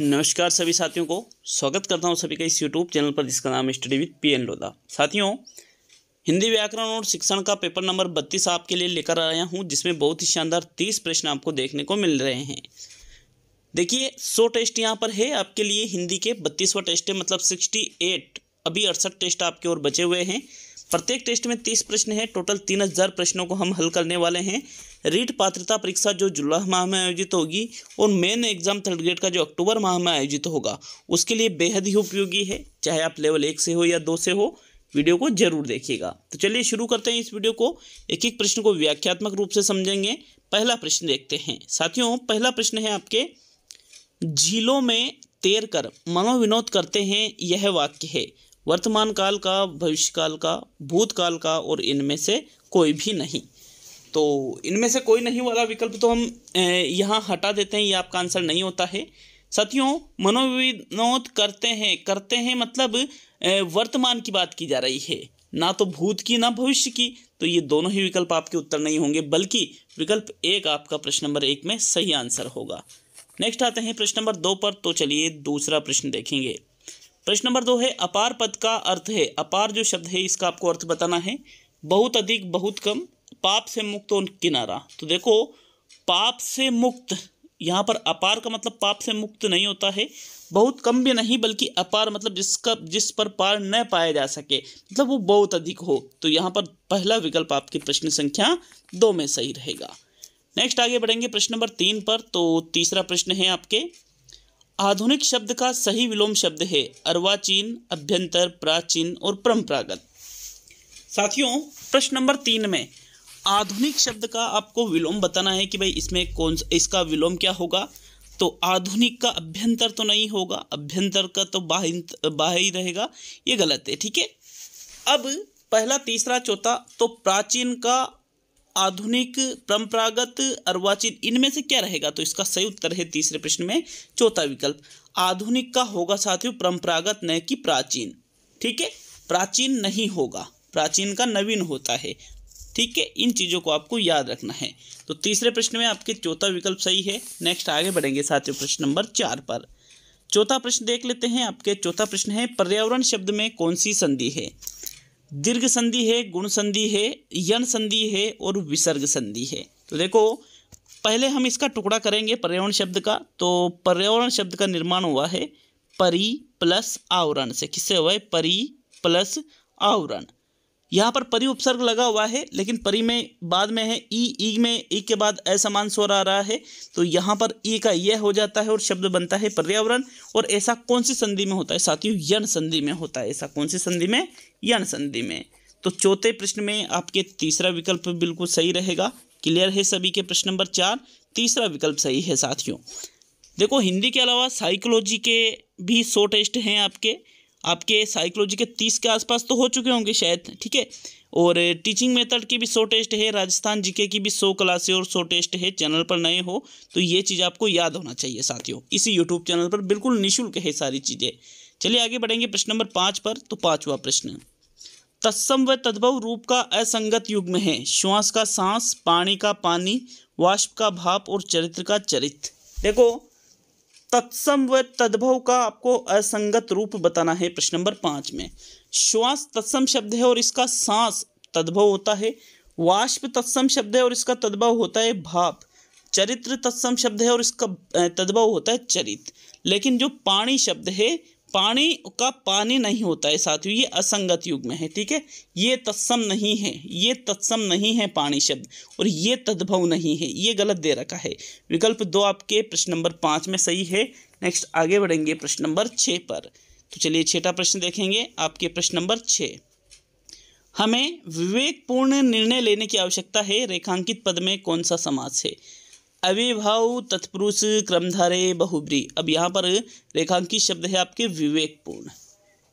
नमस्कार सभी साथियों को स्वागत करता हूं सभी का इस यूट्यूब चैनल पर जिसका नाम study with P N Lodha साथियों हिंदी व्याकरण और शिक्षण का पेपर नंबर बत्तीस आपके लिए लेकर आया हूं जिसमें बहुत ही शानदार तीस प्रश्न आपको देखने को मिल रहे हैं देखिए सौ टेस्ट यहाँ पर है आपके लिए हिंदी के बत्तीसवा टेस्ट है मतलब सिक्सटी एट अभी अड़सठ टेस्ट आपके और बचे हुए हैं प्रत्येक टेस्ट में तीस प्रश्न हैं टोटल तीन हजार प्रश्नों को हम हल करने वाले हैं रीट पात्रता परीक्षा जो जुलाई माह में आयोजित होगी और मेन एग्जाम थर्ड ग्रेड का जो अक्टूबर माह में आयोजित होगा उसके लिए बेहद ही उपयोगी है चाहे आप लेवल एक से हो या दो से हो वीडियो को जरूर देखिएगा तो चलिए शुरू करते हैं इस वीडियो को एक एक प्रश्न को व्याख्यात्मक रूप से समझेंगे पहला प्रश्न देखते हैं साथियों पहला प्रश्न है आपके झीलों में तैर कर मनोविनोद करते हैं यह वाक्य है वर्तमान काल का भविष्य काल का भूतकाल का और इनमें से कोई भी नहीं तो इनमें से कोई नहीं वाला विकल्प तो हम यहाँ हटा देते हैं ये आपका आंसर नहीं होता है साथियों मनोविनोद करते हैं करते हैं मतलब वर्तमान की बात की जा रही है ना तो भूत की ना भविष्य की तो ये दोनों ही विकल्प आपके उत्तर नहीं होंगे बल्कि विकल्प एक आपका प्रश्न नंबर एक में सही आंसर होगा नेक्स्ट आते हैं प्रश्न नंबर दो पर तो चलिए दूसरा प्रश्न देखेंगे प्रश्न नंबर दो है अपार पद का अर्थ है अपार जो शब्द है इसका आपको अर्थ बताना है बहुत अधिक बहुत कम पाप से मुक्त और किनारा तो देखो पाप से मुक्त यहाँ पर अपार का मतलब पाप से मुक्त नहीं होता है बहुत कम भी नहीं बल्कि अपार मतलब जिसका जिस पर पार न पाया जा सके मतलब वो बहुत अधिक हो तो यहाँ पर पहला विकल्प आपकी प्रश्न संख्या दो में सही रहेगा नेक्स्ट आगे बढ़ेंगे प्रश्न नंबर तीन पर तो तीसरा प्रश्न है आपके आधुनिक शब्द का सही विलोम शब्द है अर्वाचीन अभ्यंतर प्राचीन और परंपरागत साथियों प्रश्न नंबर तीन में आधुनिक शब्द का आपको विलोम बताना है कि भाई इसमें कौन इसका विलोम क्या होगा तो आधुनिक का अभ्यंतर तो नहीं होगा अभ्यंतर का तो बाह्य रहेगा ये गलत है ठीक है अब पहला तीसरा चौथा तो प्राचीन का आधुनिक परंपरागत अर्वाचीन इनमें से क्या रहेगा तो इसका सही उत्तर है तीसरे प्रश्न में चौथा विकल्प आधुनिक का होगा साथियों परंपरागत न कि प्राचीन ठीक है प्राचीन नहीं होगा प्राचीन का नवीन होता है ठीक है इन चीज़ों को आपको याद रखना है तो तीसरे प्रश्न में आपके चौथा विकल्प सही है नेक्स्ट आगे बढ़ेंगे साथियों प्रश्न नंबर चार पर चौथा प्रश्न देख लेते हैं आपके चौथा प्रश्न है पर्यावरण शब्द में कौन सी संधि है दीर्घ संधि है गुण संधि है यन संधि है और विसर्ग संधि है तो देखो पहले हम इसका टुकड़ा करेंगे पर्यावरण शब्द का तो पर्यावरण शब्द का निर्माण हुआ है परी प्लस आवरण से किससे हुआ है परी प्लस आवरण यहाँ पर परी उपसर्ग लगा हुआ है लेकिन परी में बाद में है ई ई में ई के बाद असमान स्वर आ रहा है तो यहाँ पर ई का यह हो जाता है और शब्द बनता है पर्यावरण और ऐसा कौन सी संधि में होता है साथियों यण संधि में होता है ऐसा कौन सी संधि में यन संधि में तो चौथे प्रश्न में आपके तीसरा विकल्प बिल्कुल सही रहेगा क्लियर है सभी के प्रश्न नंबर चार तीसरा विकल्प सही है साथियों देखो हिंदी के अलावा साइकोलॉजी के भी सो टेस्ट हैं आपके आपके साइकोलॉजी के तीस के आसपास तो हो चुके होंगे शायद ठीक है और टीचिंग मेथड की भी सौ टेस्ट है राजस्थान जीके की भी सौ क्लासें और सौ टेस्ट है चैनल पर नए हो तो ये चीज़ आपको याद होना चाहिए साथियों इसी यूट्यूब चैनल पर बिल्कुल निःशुल्क है सारी चीज़ें चलिए आगे बढ़ेंगे प्रश्न नंबर पाँच पर तो पाँचवा प्रश्न तत्सम व तद्भव रूप का असंगत युग में है श्वास का सांस पानी का पानी वाष्प का भाप और चरित्र का चरित्र देखो तत्सम व तद्भव का आपको असंगत रूप बताना है प्रश्न नंबर पांच में श्वास तत्सम शब्द है और इसका सांस तद्भव होता है वाष्प तत्सम शब्द है और इसका तद्भव होता है भाप चरित्र तत्सम शब्द है और इसका तद्भव होता है चरित लेकिन जो पाणी शब्द है पानी का पानी नहीं होता है साथियों ये असंगत युग में है ठीक है ये तत्सम नहीं है ये तत्सम नहीं है पानी शब्द और ये तद्भव नहीं है ये गलत दे रखा है विकल्प दो आपके प्रश्न नंबर पाँच में सही है नेक्स्ट आगे बढ़ेंगे प्रश्न नंबर छः पर तो चलिए छठा प्रश्न देखेंगे आपके प्रश्न नंबर छः हमें विवेकपूर्ण निर्णय लेने की आवश्यकता है रेखांकित पद में कौन सा समास है अविभाव तत्पुरुष क्रमधारे बहुब्री अब यहाँ पर रेखांकित शब्द है आपके विवेकपूर्ण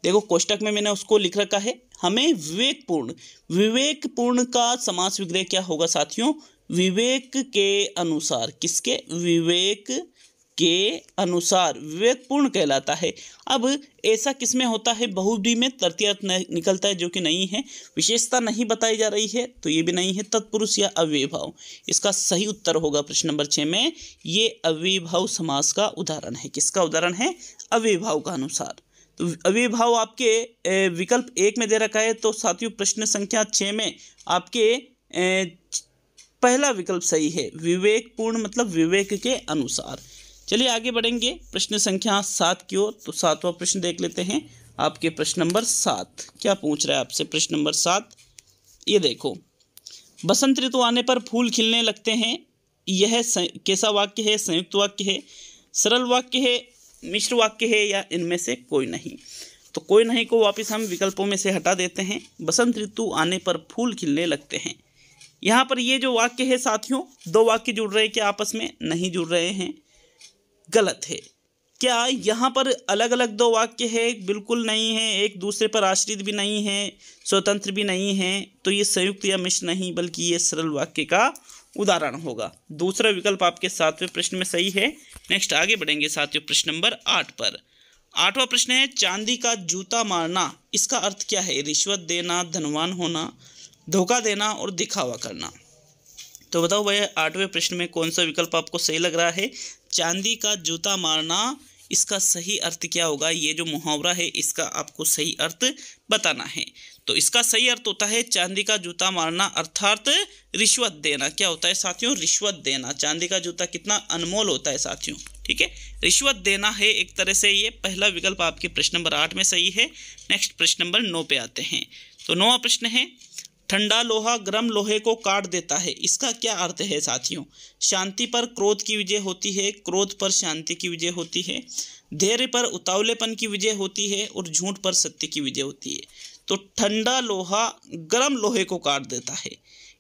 देखो कोष्टक में मैंने उसको लिख रखा है हमें विवेकपूर्ण विवेकपूर्ण का समास विग्रह क्या होगा साथियों विवेक के अनुसार किसके विवेक के अनुसार विवेकपूर्ण कहलाता है अब ऐसा किसमें होता है बहुवी में तृतीय निकलता है जो कि नहीं है विशेषता नहीं बताई जा रही है तो ये भी नहीं है तत्पुरुष या अव्यभाव इसका सही उत्तर होगा प्रश्न नंबर छः में ये अव्यभाव समास का उदाहरण है किसका उदाहरण है अव्यभाव का अनुसार तो अव्यभाव आपके विकल्प एक में दे रखा है तो साथियों प्रश्न संख्या छः में आपके पहला विकल्प सही है विवेकपूर्ण मतलब विवेक के अनुसार चलिए आगे बढ़ेंगे प्रश्न संख्या सात की ओर तो सातवां प्रश्न देख लेते हैं आपके प्रश्न नंबर सात क्या पूछ रहा है आपसे प्रश्न नंबर सात ये देखो बसंत ऋतु आने पर फूल खिलने लगते हैं यह कैसा वाक्य है संयुक्त वाक्य है सरल वाक्य है मिश्र वाक्य है या इनमें से कोई नहीं तो कोई नहीं को वापस हम विकल्पों में से हटा देते हैं बसंत ऋतु आने पर फूल खिलने लगते हैं यहाँ पर ये जो वाक्य है साथियों दो वाक्य जुड़ रहे हैं कि आपस में नहीं जुड़ रहे हैं गलत है क्या यहाँ पर अलग अलग दो वाक्य है बिल्कुल नहीं है एक दूसरे पर आश्रित भी नहीं है स्वतंत्र भी नहीं है तो ये संयुक्त या मिश्र नहीं बल्कि ये सरल वाक्य का उदाहरण होगा दूसरा विकल्प आपके सातवें प्रश्न में सही है नेक्स्ट आगे बढ़ेंगे सातवें प्रश्न नंबर आठ पर आठवां प्रश्न है चांदी का जूता मारना इसका अर्थ क्या है रिश्वत देना धनवान होना धोखा देना और दिखावा करना तो बताओ भैया आठवें प्रश्न में कौन सा विकल्प आपको सही लग रहा है चांदी का जूता मारना इसका सही अर्थ क्या होगा ये जो मुहावरा है इसका आपको सही अर्थ बताना है तो इसका सही अर्थ होता है चांदी का जूता मारना अर्थात रिश्वत देना क्या होता है साथियों रिश्वत देना चांदी का जूता कितना अनमोल होता है साथियों ठीक है रिश्वत देना है एक तरह से ये पहला विकल्प आपके प्रश्न नंबर आठ में सही है नेक्स्ट प्रश्न नंबर नौ पे आते हैं तो नौवा प्रश्न है ठंडा लोहा गर्म लोहे को काट देता है इसका क्या अर्थ है साथियों शांति पर क्रोध की विजय होती है क्रोध पर शांति की विजय होती है धैर्य पर उतावलेपन की विजय होती है और झूठ पर सत्य की विजय होती है तो ठंडा लोहा गर्म लोहे को काट देता है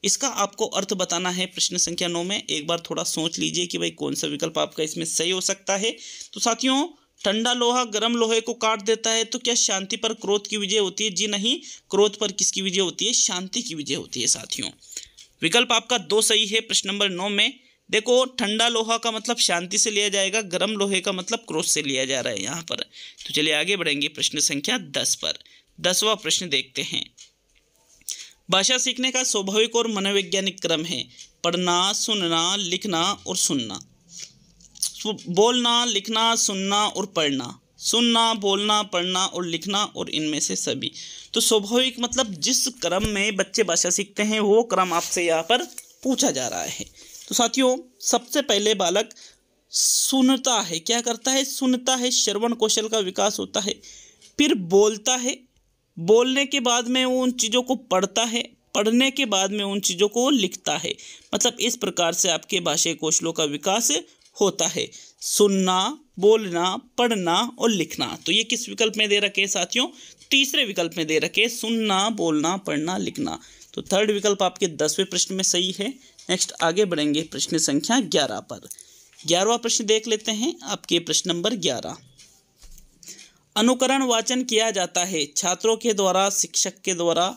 इसका आपको अर्थ बताना है प्रश्न संख्या नौ में एक बार थोड़ा सोच लीजिए कि भाई कौन सा विकल्प आपका इसमें सही हो सकता है तो साथियों ठंडा लोहा गर्म लोहे को काट देता है तो क्या शांति पर क्रोध की विजय होती है जी नहीं क्रोध पर किसकी विजय होती है शांति की विजय होती है साथियों विकल्प आपका दो सही है प्रश्न नंबर नौ में देखो ठंडा लोहा का मतलब शांति से लिया जाएगा गर्म लोहे का मतलब क्रोध से लिया जा रहा है यहाँ पर तो चलिए आगे बढ़ेंगे प्रश्न संख्या दस पर दसवा प्रश्न देखते हैं भाषा सीखने का स्वाभाविक और मनोवैज्ञानिक क्रम है पढ़ना सुनना लिखना और सुनना बोलना लिखना सुनना और पढ़ना सुनना बोलना पढ़ना और लिखना और इनमें से सभी तो स्वाभाविक मतलब जिस क्रम में बच्चे भाषा सीखते हैं वो क्रम आपसे यहाँ पर पूछा जा रहा है तो साथियों सबसे पहले बालक सुनता है क्या करता है सुनता है श्रवण कौशल का विकास होता है फिर बोलता है बोलने के बाद में वो उन चीज़ों को पढ़ता है पढ़ने के बाद में उन चीज़ों को लिखता है मतलब इस प्रकार से आपके भाषा कौशलों का विकास होता है सुनना बोलना पढ़ना और लिखना तो ये किस विकल्प में दे रखे साथियों तीसरे विकल्प में दे रखे सुनना बोलना पढ़ना लिखना तो थर्ड विकल्प आपके दसवें प्रश्न में सही है नेक्स्ट आगे बढ़ेंगे प्रश्न संख्या ग्यारह पर ग्यारहवा प्रश्न देख लेते हैं आपके प्रश्न नंबर ग्यारह अनुकरण वाचन किया जाता है छात्रों के द्वारा शिक्षक के द्वारा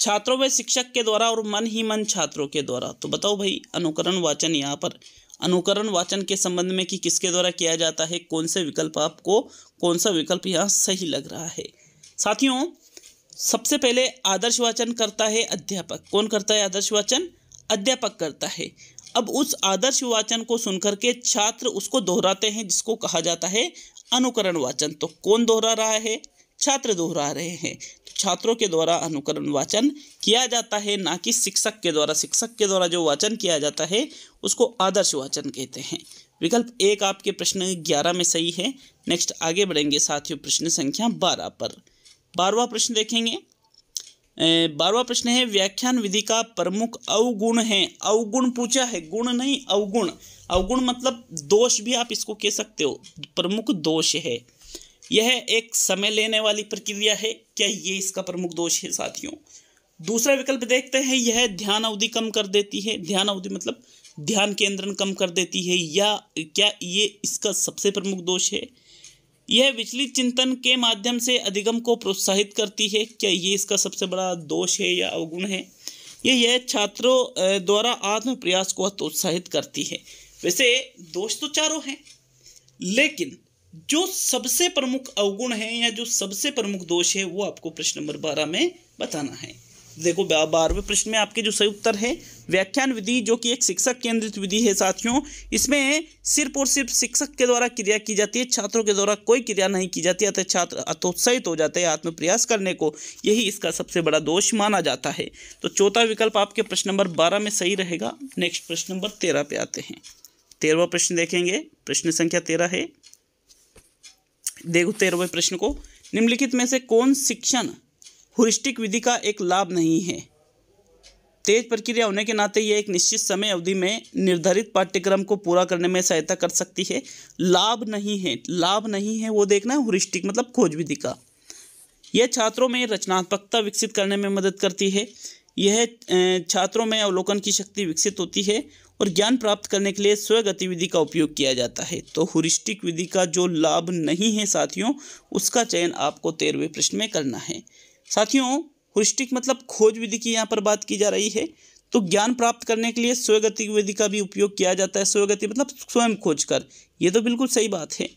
छात्रों व शिक्षक के द्वारा और मन ही मन छात्रों के द्वारा तो बताओ भाई अनुकरण वाचन यहाँ पर अनुकरण वाचन के संबंध में कि किसके द्वारा किया जाता है कौन से विकल्प आपको कौन सा विकल्प यहाँ सही लग रहा है साथियों सबसे पहले आदर्श वाचन करता है अध्यापक कौन करता है आदर्श वाचन अध्यापक करता है अब उस आदर्श वाचन को सुनकर के छात्र उसको दोहराते हैं जिसको कहा जाता है अनुकरण वाचन तो कौन दोहरा रहा है छात्र दोहरा रहे हैं छात्रों के द्वारा अनुकरण वाचन किया जाता है ना कि शिक्षक के द्वारा शिक्षक के द्वारा जो वाचन किया जाता है उसको आदर्श वाचन कहते हैं विकल्प एक आपके प्रश्न ग्यारह में सही है नेक्स्ट आगे बढ़ेंगे साथियों प्रश्न संख्या बारह पर बारवा प्रश्न देखेंगे बारवा प्रश्न है व्याख्यान विधि का प्रमुख अवगुण है अवगुण पूछा है गुण नहीं अवगुण अवगुण मतलब दोष भी आप इसको कह सकते हो प्रमुख दोष है यह एक समय लेने वाली प्रक्रिया है क्या ये इसका प्रमुख दोष है साथियों दूसरा विकल्प देखते हैं यह ध्यान अवधि कम कर देती है ध्यान अवधि मतलब ध्यान केंद्रण कम कर देती है या क्या ये इसका सबसे प्रमुख दोष है यह विचलित चिंतन के माध्यम से अधिगम को प्रोत्साहित करती है क्या ये इसका सबसे बड़ा दोष है या अवगुण है ये यह छात्रों द्वारा आत्म प्रयास को हतोत्साहित करती है वैसे दोष तो चारों हैं लेकिन जो सबसे प्रमुख अवगुण है या जो सबसे प्रमुख दोष है वो आपको प्रश्न नंबर बारह में बताना है देखो बारहवें प्रश्न में आपके जो सही उत्तर है व्याख्यान विधि जो कि एक शिक्षक केंद्रित विधि है साथियों इसमें सिर्फ और सिर्फ शिक्षक के द्वारा क्रिया की जाती है छात्रों के द्वारा कोई क्रिया नहीं की जाती अतः छात्र अतोत्साहित हो जाते हैं आत्म प्रयास करने को यही इसका सबसे बड़ा दोष माना जाता है तो चौथा विकल्प आपके प्रश्न नंबर बारह में सही रहेगा नेक्स्ट प्रश्न नंबर तेरह पे आते हैं तेरहवा प्रश्न देखेंगे प्रश्न संख्या तेरह है देखो तेरहवें प्रश्न को निम्नलिखित में से कौन शिक्षण हुरिस्टिक विधि का एक लाभ नहीं है तेज प्रक्रिया होने के नाते यह एक निश्चित समय अवधि में निर्धारित पाठ्यक्रम को पूरा करने में सहायता कर सकती है लाभ नहीं है लाभ नहीं है वो देखना है हुरिस्टिक मतलब खोज विधि का यह छात्रों में रचनात्मकता विकसित करने में मदद करती है यह छात्रों में अवलोकन की शक्ति विकसित होती है और ज्ञान प्राप्त करने के लिए स्व गतिविधि का उपयोग किया जाता है तो हुरिस्टिक विधि का जो लाभ नहीं है साथियों उसका चयन आपको तेरहवें प्रश्न में करना है साथियों हुरिस्टिक मतलब खोज विधि की यहाँ पर बात की जा रही है तो ज्ञान प्राप्त करने के लिए स्वगति विधि का भी उपयोग किया जाता है स्वगति मतलब स्वयं खोज कर ये तो बिल्कुल सही बात है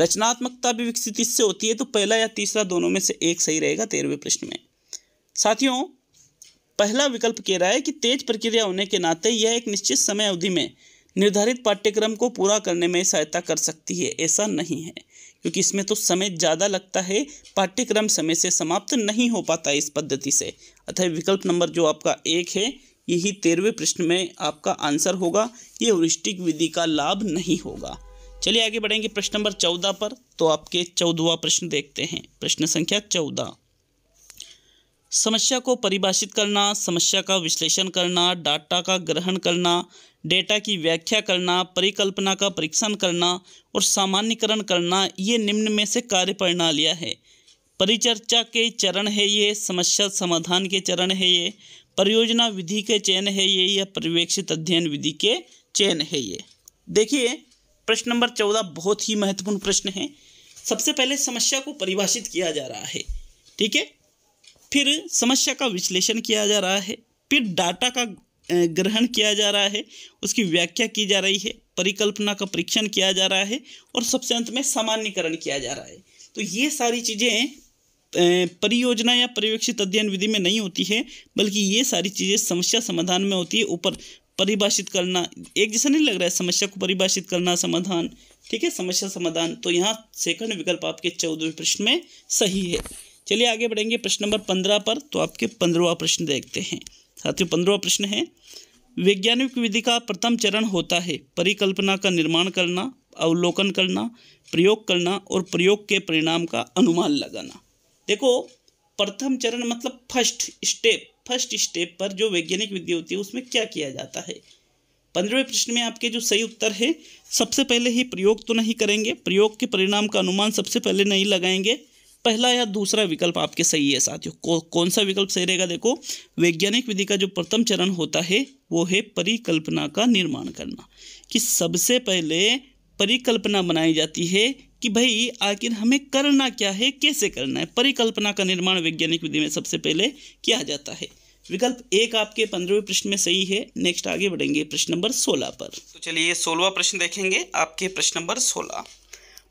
रचनात्मकता भी विकसित इससे होती है तो पहला या तीसरा दोनों में से एक सही रहेगा तेरहवें प्रश्न में साथियों पहला विकल्प कह रहा है कि तेज प्रक्रिया होने के नाते यह एक निश्चित समय अवधि में निर्धारित पाठ्यक्रम को पूरा करने में सहायता कर सकती है ऐसा नहीं है क्योंकि इसमें तो समय ज़्यादा लगता है पाठ्यक्रम समय से समाप्त नहीं हो पाता इस पद्धति से अतः विकल्प नंबर जो आपका एक है यही तेरहवें प्रश्न में आपका आंसर होगा ये वृष्टिक विधि का लाभ नहीं होगा चलिए आगे बढ़ेंगे प्रश्न नंबर चौदह पर तो आपके चौदहवा प्रश्न देखते हैं प्रश्न संख्या चौदह समस्या को परिभाषित करना समस्या का विश्लेषण करना डाटा का ग्रहण करना डेटा की व्याख्या करना परिकल्पना का परीक्षण करना और सामान्यकरण करना ये निम्न में से कार्य प्रणालियाँ है परिचर्चा के चरण है ये समस्या समाधान के चरण है ये परियोजना विधि के चयन है ये या पर्यवेक्षित अध्ययन विधि के चयन है ये देखिए प्रश्न नंबर चौदह बहुत ही महत्वपूर्ण प्रश्न है सबसे पहले समस्या को परिभाषित किया जा रहा है ठीक है फिर समस्या का विश्लेषण किया जा रहा है फिर डाटा का ग्रहण किया जा रहा है उसकी व्याख्या की जा रही है परिकल्पना का परीक्षण किया जा रहा है और सबसे अंत में सामान्यकरण किया जा रहा है तो ये सारी चीज़ें परियोजना या पर्यवेक्षित अध्ययन विधि में नहीं होती है बल्कि ये सारी चीज़ें समस्या समाधान में होती है ऊपर परिभाषित करना एक जैसा नहीं लग रहा है समस्या को परिभाषित करना समाधान ठीक है समस्या समाधान तो यहाँ सेकंड विकल्प आपके चौदहवें प्रश्न में सही है चलिए आगे बढ़ेंगे प्रश्न नंबर पंद्रह पर तो आपके पंद्रवा प्रश्न देखते हैं साथियों पंद्रवा प्रश्न है वैज्ञानिक विधि का प्रथम चरण होता है परिकल्पना का निर्माण करना अवलोकन करना प्रयोग करना और प्रयोग के परिणाम का अनुमान लगाना देखो प्रथम चरण मतलब फर्स्ट स्टेप फर्स्ट स्टेप पर जो वैज्ञानिक विधि होती है उसमें क्या किया जाता है पंद्रहवें प्रश्न में आपके जो सही उत्तर है सबसे पहले ही प्रयोग तो नहीं करेंगे प्रयोग के परिणाम का अनुमान सबसे पहले नहीं लगाएंगे पहला या दूसरा विकल्प आपके सही है साथियों को, कौन सा विकल्प सही रहेगा देखो वैज्ञानिक विधि का जो प्रथम चरण होता है वो है परिकल्पना का निर्माण करना कि सबसे पहले परिकल्पना बनाई जाती है कि भाई आखिर हमें करना क्या है कैसे करना है परिकल्पना का निर्माण वैज्ञानिक विधि में सबसे पहले किया जाता है विकल्प एक आपके पंद्रहवें प्रश्न में सही है नेक्स्ट आगे बढ़ेंगे प्रश्न नंबर सोलह पर तो चलिए सोलवा प्रश्न देखेंगे आपके प्रश्न नंबर सोलह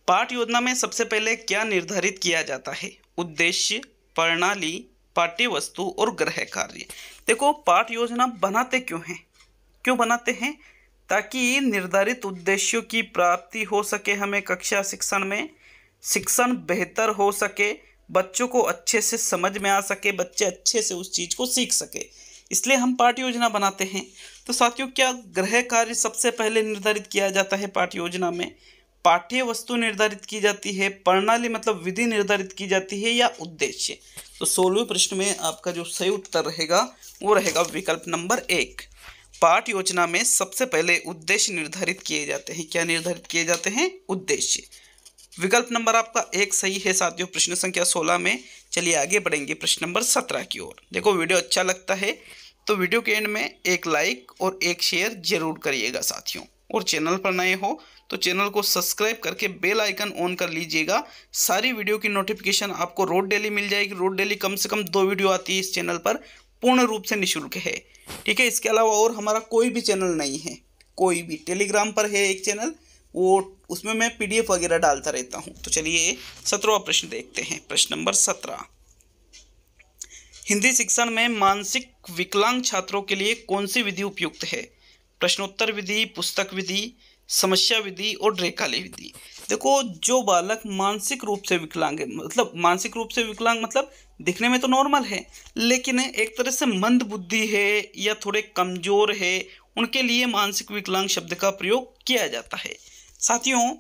पाठ योजना में सबसे पहले क्या निर्धारित किया जाता है उद्देश्य प्रणाली पाठ्य वस्तु और ग्रह कार्य देखो पाठ योजना बनाते क्यों हैं क्यों बनाते हैं ताकि निर्धारित उद्देश्यों की प्राप्ति हो सके हमें कक्षा शिक्षण में शिक्षण बेहतर हो सके बच्चों को अच्छे से समझ में आ सके बच्चे अच्छे से उस चीज़ को सीख सके इसलिए हम पाठ योजना बनाते हैं तो साथियों क्या ग्रह कार्य सबसे पहले निर्धारित किया जाता है पाठ योजना में पाठ्य वस्तु निर्धारित की जाती है प्रणाली मतलब विधि निर्धारित की जाती है या उद्देश्य तो सोलहवें प्रश्न में आपका जो सही उत्तर रहेगा वो रहेगा विकल्प नंबर एक पाठ योजना में सबसे पहले उद्देश्य निर्धारित किए जाते हैं क्या निर्धारित किए जाते हैं उद्देश्य विकल्प नंबर आपका एक सही है साथियों प्रश्न संख्या सोलह में चलिए आगे बढ़ेंगे प्रश्न नंबर सत्रह की ओर देखो वीडियो अच्छा लगता है तो वीडियो के एंड में एक लाइक और एक शेयर जरूर करिएगा साथियों और चैनल पर नए हो तो चैनल को सब्सक्राइब करके बेल आइकन ऑन कर लीजिएगा सारी वीडियो की नोटिफिकेशन आपको रोड डेली मिल जाएगी रोड डेली कम से कम दो वीडियो आती है इस चैनल पर पूर्ण रूप से निःशुल्क है ठीक है इसके अलावा और हमारा कोई भी चैनल नहीं है कोई भी टेलीग्राम पर है एक चैनल वो उसमें मैं पी वगैरह डालता रहता हूँ तो चलिए सत्रहवा प्रश्न देखते हैं प्रश्न नंबर सत्रह हिंदी शिक्षण में मानसिक विकलांग छात्रों के लिए कौन सी विधि उपयुक्त है प्रश्नोत्तर विधि पुस्तक विधि समस्या विधि और ड्रेकाली विधि देखो जो बालक मानसिक रूप से विकलांग है मतलब मानसिक रूप से विकलांग मतलब दिखने में तो नॉर्मल है लेकिन एक तरह से मंद बुद्धि है या थोड़े कमज़ोर है उनके लिए मानसिक विकलांग शब्द का प्रयोग किया जाता है साथियों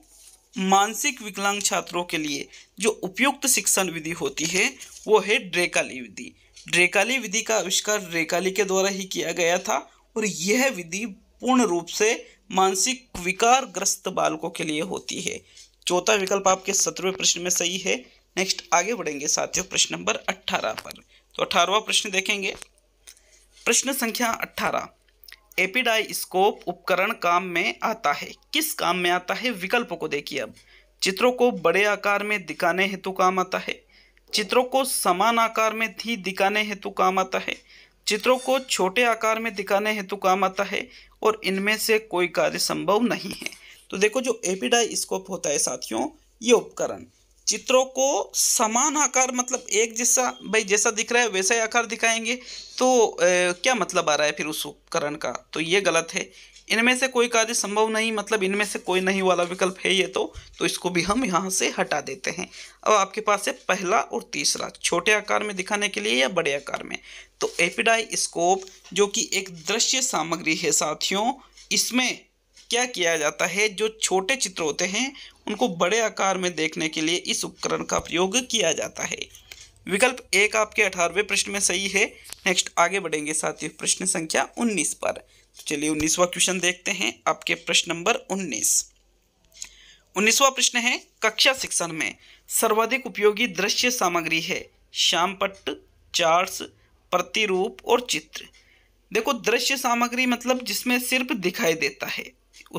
मानसिक विकलांग छात्रों के लिए जो उपयुक्त शिक्षण विधि होती है वो है ड्रेकाली विधि ड्रेकाली विधि का आविष्कार ड्रेकाली के द्वारा ही किया गया था और यह विधि पूर्ण रूप से मानसिक विकार ग्रस्त बालकों के लिए होती है चौथा विकल्प आपके सत्रहवें प्रश्न में सही है नेक्स्ट आगे बढ़ेंगे साथियों प्रश्न नंबर अट्ठारह पर तो अठारहवा प्रश्न देखेंगे प्रश्न संख्या अट्ठारह एपिडाइस्कोप उपकरण काम में आता है किस काम में आता है विकल्प को देखिए अब चित्रों को बड़े आकार में दिखाने हेतु काम आता है चित्रों को समान आकार में ही दिखाने हेतु काम आता है चित्रों को छोटे आकार में दिखाने हेतु काम आता है और इनमें से कोई कार्य संभव नहीं है तो देखो जो एपिडाइस्कोप होता है साथियों ये उपकरण चित्रों को समान आकार मतलब एक जैसा भाई जैसा दिख रहा है वैसा ही आकार दिखाएंगे तो ए, क्या मतलब आ रहा है फिर उस उपकरण का तो ये गलत है इनमें से कोई कार्य संभव नहीं मतलब इनमें से कोई नहीं वाला विकल्प है ये तो तो इसको भी हम यहाँ से हटा देते हैं अब आपके पास है पहला और तीसरा छोटे आकार में दिखाने के लिए या बड़े आकार में तो एपिडाई स्कोप जो कि एक दृश्य सामग्री है साथियों इसमें क्या किया जाता है जो छोटे चित्र होते हैं उनको बड़े आकार में देखने के लिए इस उपकरण का प्रयोग किया जाता है विकल्प एक आपके अठारहवें प्रश्न में सही है नेक्स्ट आगे बढ़ेंगे साथियों प्रश्न संख्या उन्नीस पर तो चलिए उन्नीसवा क्वेश्चन देखते हैं आपके प्रश्न नंबर उन्नीस उन्नीसवा प्रश्न है कक्षा शिक्षण में सर्वाधिक उपयोगी दृश्य सामग्री है श्यामपट्ट चार्ट्स प्रतिरूप और चित्र देखो दृश्य सामग्री मतलब जिसमें सिर्फ दिखाई देता है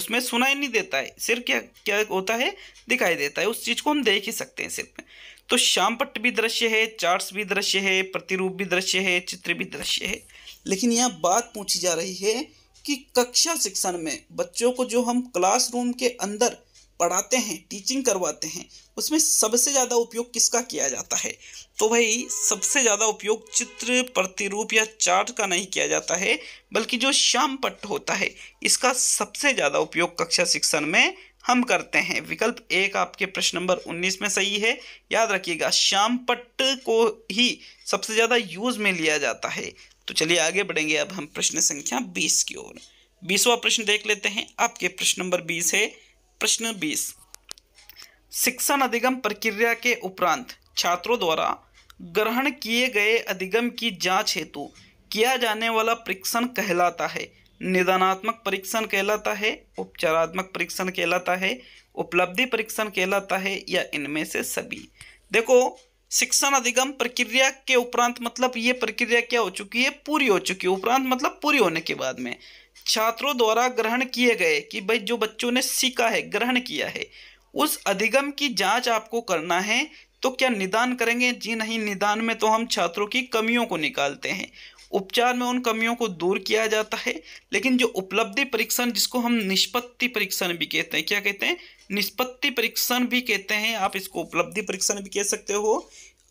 उसमें सुनाई नहीं देता है सिर्फ क्या क्या होता है दिखाई देता है उस चीज़ को हम देख ही सकते हैं सिर्फ तो श्यामपट्ट भी दृश्य है चार्ट्स भी दृश्य है प्रतिरूप भी दृश्य है चित्र भी दृश्य है लेकिन यहाँ बात पूछी जा रही है कि कक्षा शिक्षण में बच्चों को जो हम क्लासरूम के अंदर पढ़ाते हैं टीचिंग करवाते हैं उसमें सबसे ज़्यादा उपयोग किसका किया जाता है तो भाई सबसे ज़्यादा उपयोग चित्र प्रतिरूप या चार्ट का नहीं किया जाता है बल्कि जो श्याम पट्ट होता है इसका सबसे ज़्यादा उपयोग कक्षा शिक्षण में हम करते हैं विकल्प एक आपके प्रश्न नंबर 19 में सही है याद रखिएगा श्याम पट्ट को ही सबसे ज़्यादा यूज़ में लिया जाता है तो चलिए आगे बढ़ेंगे अब हम प्रश्न संख्या बीस की ओर बीसवा प्रश्न देख लेते हैं आपके प्रश्न नंबर बीस है प्रश्न बीस शिक्षण अधिगम प्रक्रिया के उपरांत छात्रों द्वारा ग्रहण किए गए अधिगम की जांच हेतु किया जाने वाला परीक्षण कहलाता है निदानात्मक परीक्षण कहलाता है उपचारात्मक परीक्षण कहलाता है उपलब्धि परीक्षण कहलाता है या इनमें से सभी देखो शिक्षण अधिगम प्रक्रिया के उपरांत मतलब ये प्रक्रिया क्या हो चुकी है पूरी हो चुकी है उपरांत मतलब पूरी होने के बाद में छात्रों द्वारा ग्रहण किए गए कि भाई जो बच्चों ने सीखा है ग्रहण किया है उस अधिगम की जांच आपको करना है तो क्या निदान करेंगे जी नहीं निदान में तो हम छात्रों की कमियों को निकालते हैं उपचार में उन कमियों को दूर किया जाता है लेकिन जो उपलब्धि परीक्षण जिसको हम निष्पत्ति परीक्षण भी कहते हैं क्या कहते हैं निष्पत्ति परीक्षण भी कहते हैं आप इसको उपलब्धि परीक्षण भी कह सकते हो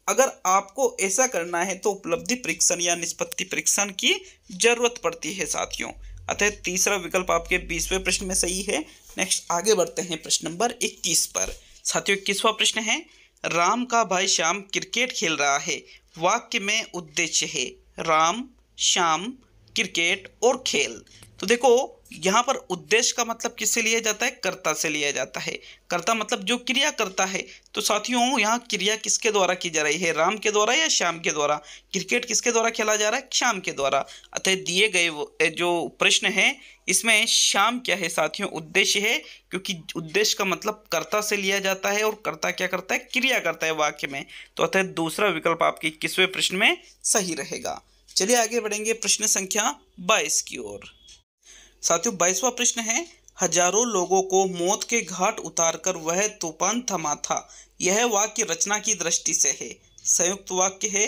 अगर आपको ऐसा करना है तो उपलब्धि परीक्षण या निष्पत्ति परीक्षण की जरूरत पड़ती है साथियों अतः तीसरा विकल्प आपके बीसवें प्रश्न में सही है नेक्स्ट आगे बढ़ते हैं प्रश्न नंबर इक्कीस पर साथियों इक्कीसवा प्रश्न है राम का भाई श्याम क्रिकेट खेल रहा है वाक्य में उद्देश्य है राम श्याम क्रिकेट और खेल तो देखो यहाँ पर उद्देश्य का मतलब किससे लिया जाता है कर्ता से लिया जाता है कर्ता मतलब जो क्रिया करता है तो साथियों यहाँ क्रिया किसके द्वारा की जा रही है राम के द्वारा या श्याम के द्वारा क्रिकेट किसके द्वारा खेला जा रहा है श्याम के द्वारा अतः दिए गए जो प्रश्न है इसमें श्याम क्या है साथियों उद्देश्य है क्योंकि उद्देश्य का मतलब कर्ता से लिया जाता है और कर्ता क्या करता है क्रिया करता है वाक्य में तो अतः दूसरा विकल्प आपके इक्कीसवें प्रश्न में सही रहेगा चलिए आगे बढ़ेंगे प्रश्न संख्या बाईस की ओर साथियों बाईसवा प्रश्न है हजारों लोगों को मौत के घाट उतारकर वह तूफान थमा था यह वाक्य रचना की दृष्टि से है संयुक्त वाक्य है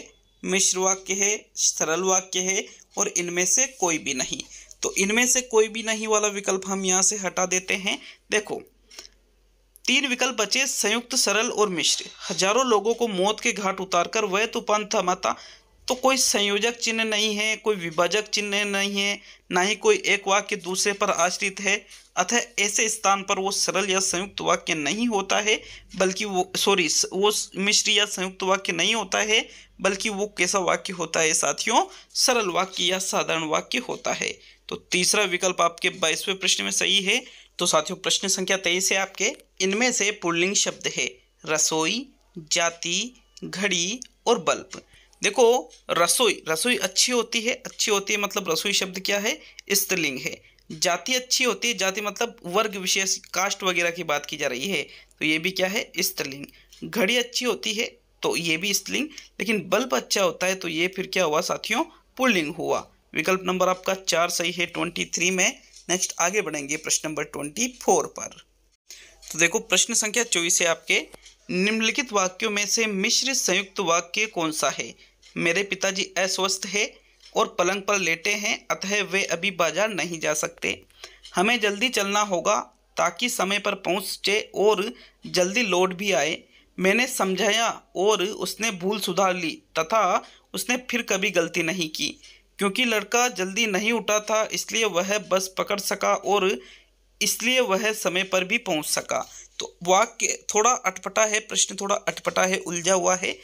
मिश्र वाक्य है सरल वाक्य है और इनमें से कोई भी नहीं तो इनमें से कोई भी नहीं वाला विकल्प हम यहाँ से हटा देते हैं देखो तीन विकल्प बचे संयुक्त सरल और मिश्र हजारों लोगों को मौत के घाट उतारकर वह तूफान थमा था तो कोई संयोजक चिन्ह नहीं है कोई विभाजक चिन्ह नहीं है ना ही कोई एक वाक्य दूसरे पर आश्रित है अतः ऐसे स्थान पर वो सरल या संयुक्त वाक्य नहीं होता है बल्कि वो सॉरी वो मिश्र या संयुक्त वाक्य नहीं होता है बल्कि वो कैसा वाक्य होता है साथियों सरल वाक्य या साधारण वाक्य होता है तो तीसरा विकल्प आपके बाईसवें प्रश्न में सही है तो साथियों प्रश्न संख्या तेईस है आपके इनमें से पुल्लिंग शब्द है रसोई जाति घड़ी और बल्ब देखो रसोई रसोई अच्छी होती है अच्छी होती है मतलब रसोई शब्द क्या है स्त्रीलिंग है जाति अच्छी होती है जाति मतलब वर्ग विशेष कास्ट वगैरह की बात की जा रही है तो ये भी क्या है स्त्रीलिंग घड़ी अच्छी होती है तो ये भी स्त्रीलिंग लेकिन बल्ब अच्छा होता है तो ये फिर क्या हुआ साथियों पुल्लिंग हुआ विकल्प नंबर आपका चार सही है ट्वेंटी थ्री में नेक्स्ट आगे बढ़ेंगे प्रश्न नंबर ट्वेंटी फोर पर तो देखो प्रश्न संख्या चौबीस है आपके निम्नलिखित वाक्यों में से मिश्र संयुक्त वाक्य कौन सा है मेरे पिताजी अस्वस्थ है और पलंग पर लेटे हैं अतः वे अभी बाजार नहीं जा सकते हमें जल्दी चलना होगा ताकि समय पर पहुँचे और जल्दी लौट भी आए मैंने समझाया और उसने भूल सुधार ली तथा उसने फिर कभी गलती नहीं की क्योंकि लड़का जल्दी नहीं उठा था इसलिए वह बस पकड़ सका और इसलिए वह समय पर भी पहुंच सका तो वाक्य थोड़ा अटपटा है प्रश्न थोड़ा अटपटा है उलझा हुआ है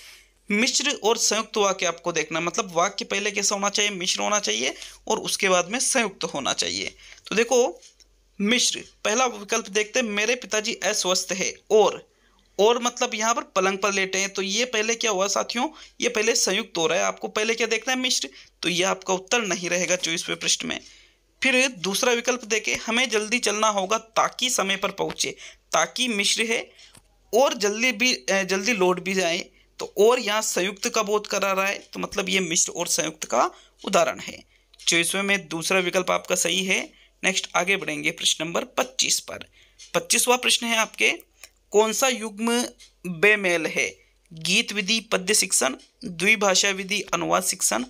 मिश्र और संयुक्त वाक्य आपको देखना मतलब वाक्य पहले कैसा होना चाहिए मिश्र होना चाहिए और उसके बाद में संयुक्त होना चाहिए तो देखो मिश्र पहला विकल्प देखते हैं मेरे पिताजी अस्वस्थ है और और मतलब यहाँ पर पलंग पर लेटे हैं तो ये पहले क्या हुआ साथियों ये पहले संयुक्त हो रहा है आपको पहले क्या देखना है मिश्र तो ये आपका उत्तर नहीं रहेगा चौबीसवें पृष्ठ में फिर दूसरा विकल्प देखे हमें जल्दी चलना होगा ताकि समय पर पहुंचे ताकि मिश्र है और जल्दी भी जल्दी लौट भी जाए तो और यहाँ संयुक्त का बोध करा रहा है तो मतलब ये मिश्र और संयुक्त का उदाहरण है चौबीसवें में दूसरा विकल्प आपका सही है नेक्स्ट आगे बढ़ेंगे प्रश्न नंबर पच्चीस पर पच्चीसवा प्रश्न है आपके कौन सा युग्म बेमेल है गीत विधि पद्य शिक्षण द्विभाषा विधि अनुवाद शिक्षण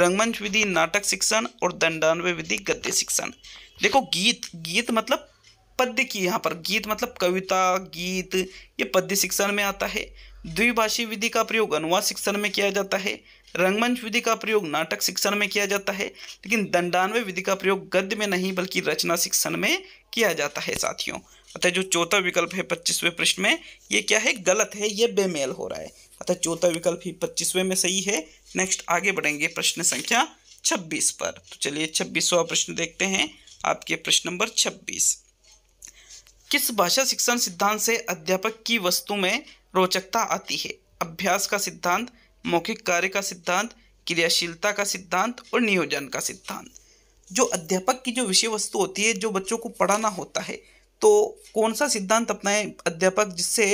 रंगमंच विधि नाटक शिक्षण और दंडान्वय विधि गद्य शिक्षण देखो गीत गीत मतलब पद्य की यहाँ पर गीत मतलब कविता गीत ये पद्य शिक्षण में आता है द्विभाषी विधि का प्रयोग अनुवाद शिक्षण में किया जाता है रंगमंच विधि का प्रयोग नाटक शिक्षण में किया जाता है लेकिन दंडान्वय विधि का प्रयोग गद्य में नहीं बल्कि रचना शिक्षण में किया जाता है साथियों अतः जो चौथा विकल्प है पच्चीसवें प्रश्न में ये क्या है गलत है ये बेमेल हो रहा है अतः चौथा विकल्प ही पच्चीसवें में सही है नेक्स्ट आगे बढ़ेंगे प्रश्न संख्या छब्बीस पर तो चलिए छब्बीसवा प्रश्न देखते हैं आपके प्रश्न नंबर छब्बीस किस भाषा शिक्षण सिद्धांत से अध्यापक की वस्तु में रोचकता आती है अभ्यास का सिद्धांत मौखिक कार्य का सिद्धांत क्रियाशीलता का सिद्धांत और नियोजन का सिद्धांत जो अध्यापक की जो विषय वस्तु होती है जो बच्चों को पढ़ाना होता है तो कौन सा सिद्धांत अपनाए अध्यापक जिससे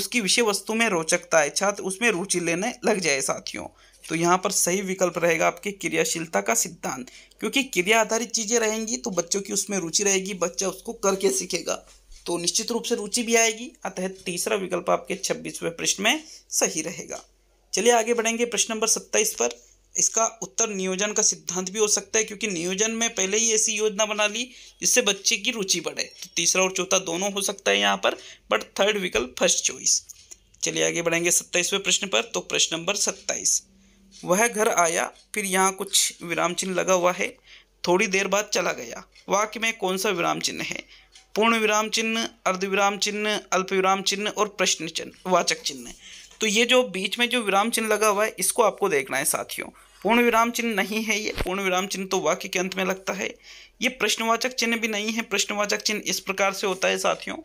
उसकी विषय वस्तु में रोचकता है छात्र उसमें रुचि लेने लग जाए साथियों तो यहाँ पर सही विकल्प रहेगा आपके क्रियाशीलता का सिद्धांत क्योंकि क्रिया आधारित चीज़ें रहेंगी तो बच्चों की उसमें रुचि रहेगी बच्चा उसको करके सीखेगा तो निश्चित रूप से रुचि भी आएगी अतः तीसरा विकल्प आपके छब्बीसवें प्रश्न में सही रहेगा चलिए आगे बढ़ेंगे प्रश्न नंबर सत्ताईस पर इसका उत्तर नियोजन का सिद्धांत भी हो सकता है क्योंकि नियोजन में पहले ही ऐसी योजना बना ली जिससे बच्चे की रुचि बढ़े तो तीसरा और चौथा दोनों हो सकता है यहाँ पर बट थर्ड विकल्प फर्स्ट चॉइस चलिए आगे बढ़ेंगे सत्ताईसवें प्रश्न पर तो प्रश्न नंबर सत्ताईस वह घर आया फिर यहाँ कुछ विराम चिन्ह लगा हुआ है थोड़ी देर बाद चला गया वाक्य में कौन सा विराम चिन्ह है पूर्ण विराम चिन्ह अर्ध विराम चिन्ह अल्प विराम चिन्ह और प्रश्न चिन्ह वाचक चिन्ह तो ये जो बीच में जो विराम चिन्ह लगा हुआ है इसको आपको देखना है साथियों पूर्ण विराम चिन्ह नहीं है ये पूर्ण विराम चिन्ह तो वाक्य के अंत में लगता है ये प्रश्नवाचक चिन्ह भी नहीं है प्रश्नवाचक चिन्ह इस प्रकार से होता है साथियों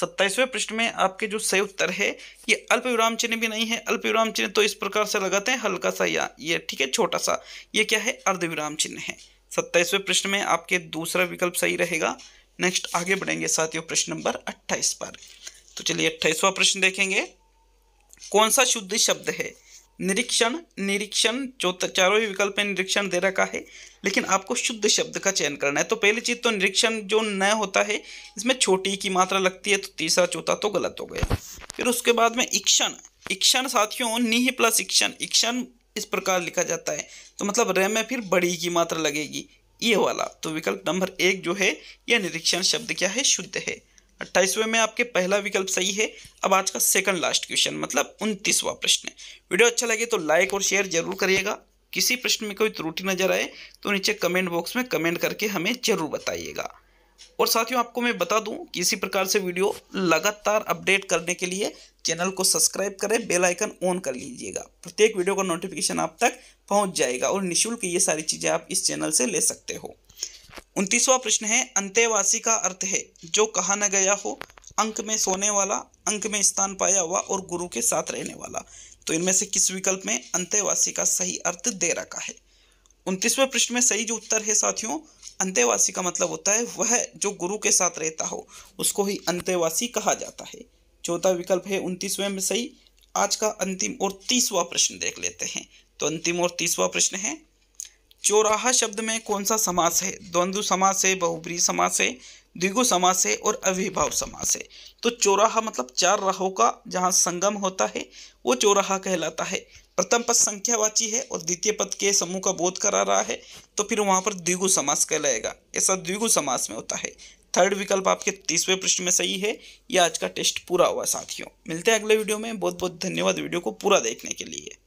सत्ताईसवें प्रश्न में आपके जो सही उत्तर है ये अल्प विराम चिन्ह भी नहीं है अल्प विराम चिन्ह तो इस प्रकार से लगाते हैं हल्का सा या ये ठीक है छोटा सा ये क्या है अर्ध विराम चिन्ह है सत्ताईसवें प्रश्न में आपके दूसरा विकल्प सही रहेगा नेक्स्ट आगे बढ़ेंगे साथियों प्रश्न नंबर अट्ठाईस पर तो चलिए अट्ठाईसवा प्रश्न देखेंगे कौन सा शुद्ध शब्द है निरीक्षण निरीक्षण चारों ही विकल्प में निरीक्षण दे रखा है लेकिन आपको शुद्ध शब्द का चयन करना है तो पहली चीज़ तो निरीक्षण जो न होता है इसमें छोटी की मात्रा लगती है तो तीसरा चौथा तो गलत हो गया फिर उसके बाद में इक्षण इक्षण साथियों निह प्लस इक्षण इक्षण इस प्रकार लिखा जाता है तो मतलब रे में फिर बड़ी की मात्रा लगेगी ये वाला तो विकल्प नंबर एक जो है यह निरीक्षण शब्द क्या है शुद्ध है अट्ठाईसवें में आपके पहला विकल्प सही है अब आज का सेकंड लास्ट क्वेश्चन मतलब उनतीसवा प्रश्न वीडियो अच्छा लगे तो लाइक और शेयर जरूर करिएगा किसी प्रश्न में कोई त्रुटि नजर आए तो नीचे कमेंट बॉक्स में कमेंट करके हमें जरूर बताइएगा और साथियों आपको मैं बता दूं कि इसी प्रकार से वीडियो लगातार अपडेट करने के लिए चैनल को सब्सक्राइब करें बेल आइकन ऑन कर लीजिएगा प्रत्येक वीडियो का नोटिफिकेशन आप तक पहुंच जाएगा और निःशुल्क ये सारी चीज़ें आप इस चैनल से ले सकते हो उनतीसवा प्रश्न है अंत्यवासी का अर्थ है जो कहा न गया हो अंक में सोने वाला अंक में स्थान पाया हुआ और गुरु के साथ रहने वाला तो इनमें से किस विकल्प में अंत्यवासी का सही अर्थ दे रखा है उनतीसवें प्रश्न में सही जो उत्तर है साथियों अंत्यवासी का मतलब होता है वह जो गुरु के साथ रहता हो उसको ही अंत्यवासी कहा जाता है चौथा विकल्प है उनतीसवें में सही आज का अंतिम और तीसवा प्रश्न देख लेते हैं तो अंतिम और तीसवा प्रश्न है चौराहा शब्द में कौन सा समास है द्वंद्व समास है बहुब्री समास है द्विगु समास है और अविभाव समास है तो चौराहा मतलब चार राहों का जहाँ संगम होता है वो चौराहा कहलाता है प्रथम पद संख्यावाची है और द्वितीय पद के समूह का बोध करा रहा है तो फिर वहाँ पर द्विगु समास कहलाएगा ऐसा द्विगु समास में होता है थर्ड विकल्प आपके तीसवें प्रश्न में सही है यह आज का टेस्ट पूरा हुआ साथियों मिलते हैं अगले वीडियो में बहुत बहुत धन्यवाद वीडियो को पूरा देखने के लिए